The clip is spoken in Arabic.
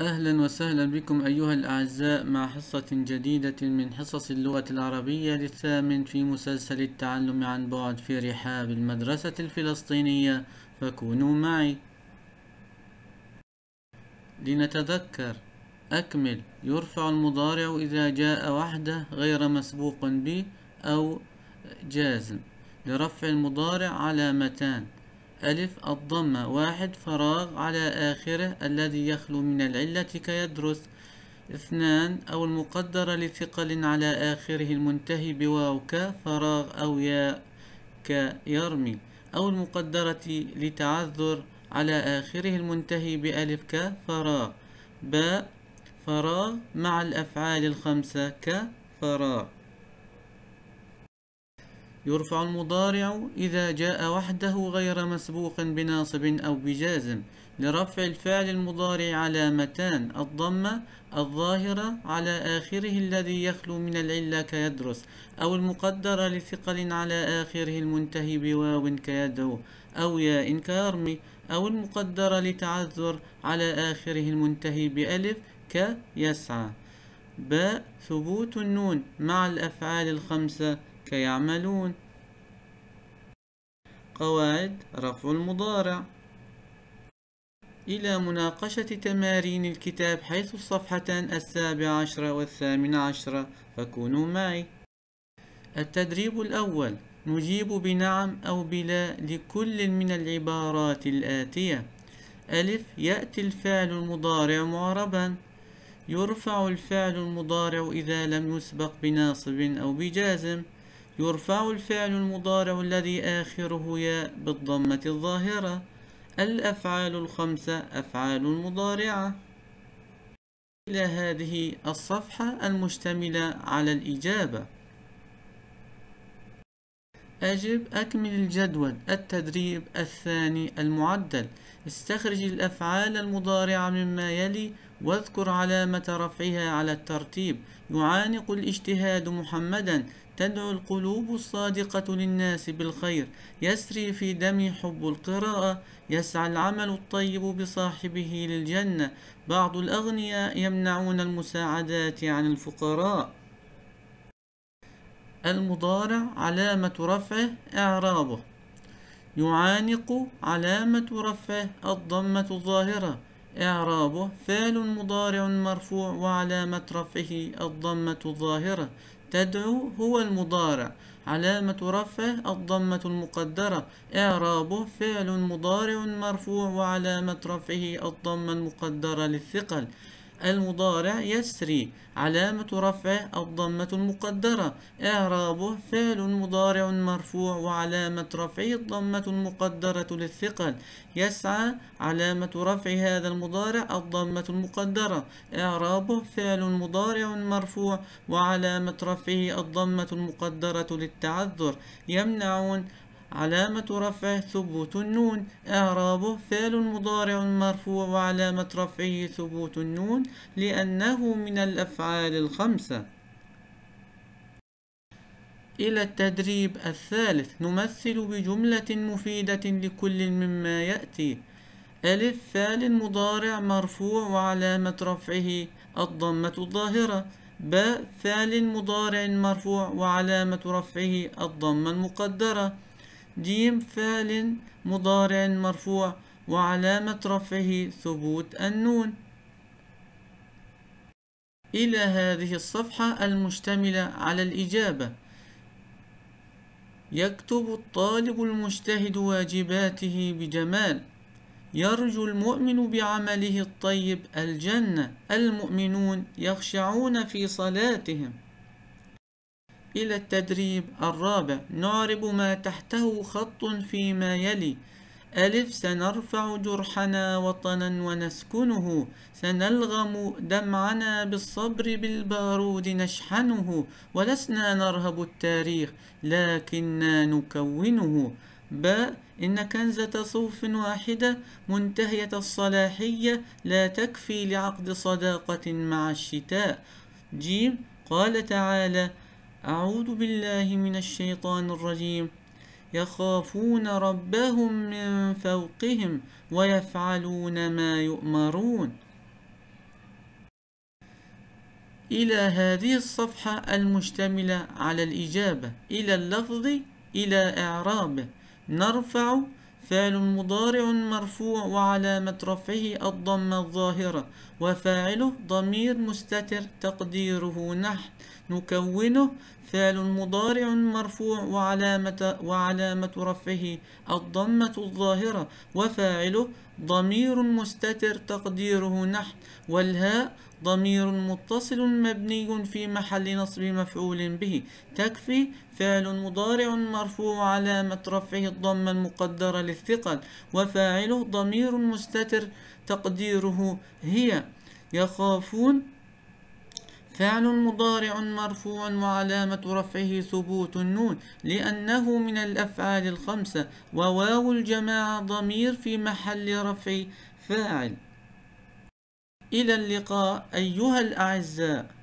أهلا وسهلا بكم أيها الأعزاء مع حصة جديدة من حصص اللغة العربية للثامن في مسلسل التعلم عن بعد في رحاب المدرسة الفلسطينية فكونوا معي لنتذكر أكمل يرفع المضارع إذا جاء وحده غير مسبوق به أو جازم لرفع المضارع علامتان ألف الضمة واحد فراغ على آخره الذي يخلو من العلة كيدرس اثنان أو المقدرة لثقل على آخره المنتهي بواو ك فراغ أو ياء كيرمي أو المقدرة لتعذر على آخره المنتهي بألف ك فراغ باء فراغ مع الأفعال الخمسة كفراغ يرفع المضارع إذا جاء وحده غير مسبوق بناصب أو بجازم لرفع الفعل المضارع علامتان الضمة الظاهرة على آخره الذي يخلو من العلة كيدرس أو المقدرة لثقل على آخره المنتهي بواو كيدعو أو ياء كيرمي أو المقدرة لتعذر على آخره المنتهي بألف كيسعى باء ثبوت النون مع الأفعال الخمسة يعملون قواعد رفع المضارع إلى مناقشة تمارين الكتاب حيث الصفحتان السابعة عشرة والثامنة عشرة فكونوا معي التدريب الأول نجيب بنعم أو بلا لكل من العبارات الآتية ألف يأتي الفعل المضارع معربا يرفع الفعل المضارع إذا لم يسبق بناصب أو بجازم يرفع الفعل المضارع الذي آخره ياء بالضمة الظاهرة الأفعال الخمسة أفعال مضارعة إلى هذه الصفحة المشتملة على الإجابة أجب أكمل الجدول التدريب الثاني المعدل استخرج الأفعال المضارعة مما يلي واذكر علامة رفعها على الترتيب يعانق الاجتهاد محمدا تدعو القلوب الصادقة للناس بالخير يسري في دمي حب القراءة يسعى العمل الطيب بصاحبه للجنة بعض الأغنياء يمنعون المساعدات عن الفقراء المضارع علامة رفعه إعرابه يعانق علامة رفعه الضمة الظاهرة إعرابه فعل مضارع مرفوع وعلامة رفعه الضمة الظاهرة تدعو هو المضارع علامة رفعه الضمة المقدرة إعرابه فعل مضارع مرفوع وعلامة رفعه الضمة المقدرة للثقل المضارع يسري علامة رفعه الضمة المقدرة إعرابه فعل مضارع مرفوع وعلامة رفعه الضمة المقدرة للثقل يسعى علامة رفع هذا المضارع الضمة المقدرة إعرابه فعل مضارع مرفوع وعلامة رفعه الضمة المقدرة للتعذر يمنعون علامة رفعه ثبوت النون إعرابه فعل مضارع مرفوع وعلامة رفعه ثبوت النون لأنه من الأفعال الخمسة إلى التدريب الثالث نمثل بجملة مفيدة لكل مما يأتي ألف فعل مضارع مرفوع وعلامة رفعه الضمة الظاهرة باء فعل مضارع مرفوع وعلامة رفعه الضمة المقدرة ج فعل مضارع مرفوع وعلامة رفعه ثبوت النون إلى هذه الصفحة المشتملة على الإجابة يكتب الطالب المجتهد واجباته بجمال يرجو المؤمن بعمله الطيب الجنة المؤمنون يخشعون في صلاتهم إلى التدريب الرابع نعرب ما تحته خط فيما يلي ألف سنرفع جرحنا وطنا ونسكنه سنلغم دمعنا بالصبر بالبارود نشحنه ولسنا نرهب التاريخ لكننا نكونه باء إن كنزة صوف واحدة منتهية الصلاحية لا تكفي لعقد صداقة مع الشتاء جيم قال تعالى أعوذ بالله من الشيطان الرجيم يخافون ربهم من فوقهم ويفعلون ما يؤمرون إلى هذه الصفحة المشتملة على الإجابة إلى اللفظ إلى إعرابه نرفع فعل مضارع مرفوع وعلامة رفعه الضمة الظاهرة وفاعله ضمير مستتر تقديره نحن نكونه فعل مضارع مرفوع وعلامة, وعلامة رفعه الضمة الظاهرة وفاعله ضمير مستتر تقديره نحن والهاء ضمير متصل مبني في محل نصب مفعول به تكفي فعل مضارع مرفوع علامة رفعه الضمة المقدرة للثقل وفاعله ضمير مستتر تقديره هي يخافون فعل مضارع مرفوع وعلامة رفعه ثبوت النون لأنه من الأفعال الخمسة وواو الجماعة ضمير في محل رفع فاعل إلى اللقاء أيها الأعزاء